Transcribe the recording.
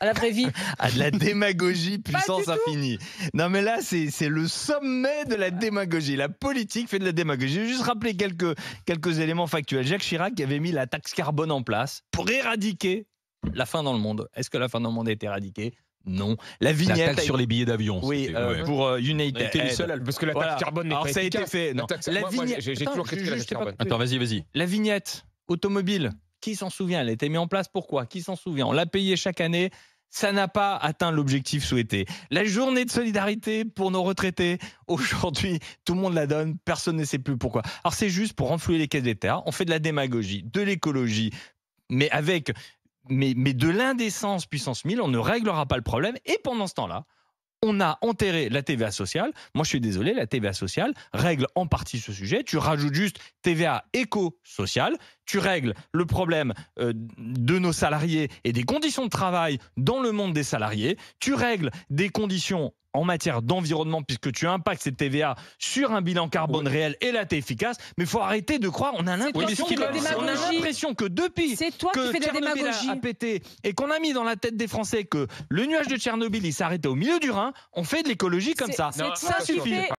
à la vraie vie. à de la démagogie puissance infinie. Non, mais là, c'est le sommet de la démagogie. La politique fait de la démagogie. Je vais juste rappeler quelques, quelques éléments factuels. Jacques Chirac avait mis la taxe carbone en place pour éradiquer la faim dans le monde. Est-ce que la faim dans le monde est éradiquée non. La vignette. sur les billets d'avion. Oui, euh, pour euh, United. parce que la taxe carbone n'est pas ça a été fait. Non. La, vignette. J'ai toujours la taxe carbone. Attends, vas-y, vas-y. La vignette automobile qui s'en souvient Elle a été mise en place pourquoi Qui s'en souvient On l'a payée chaque année ça n'a pas atteint l'objectif souhaité. La journée de solidarité pour nos retraités, aujourd'hui, tout le monde la donne, personne ne sait plus pourquoi. Alors c'est juste pour renflouer les caisses terres. on fait de la démagogie, de l'écologie, mais avec mais, mais de l'indécence puissance 1000, on ne réglera pas le problème. Et pendant ce temps-là, on a enterré la TVA sociale. Moi, je suis désolé, la TVA sociale règle en partie ce sujet. Tu rajoutes juste TVA éco-sociale, tu règles le problème euh, de nos salariés et des conditions de travail dans le monde des salariés, tu règles des conditions en matière d'environnement puisque tu impactes cette TVA sur un bilan carbone réel et là t'es efficace mais il faut arrêter de croire on a l'impression que, l'impression que depuis toi que qui Tchernobyl de la a, pété et qu'on a mis dans la tête des Français que le nuage de Tchernobyl il s'arrêtait au milieu du Rhin on fait de l'écologie comme ça ça suffit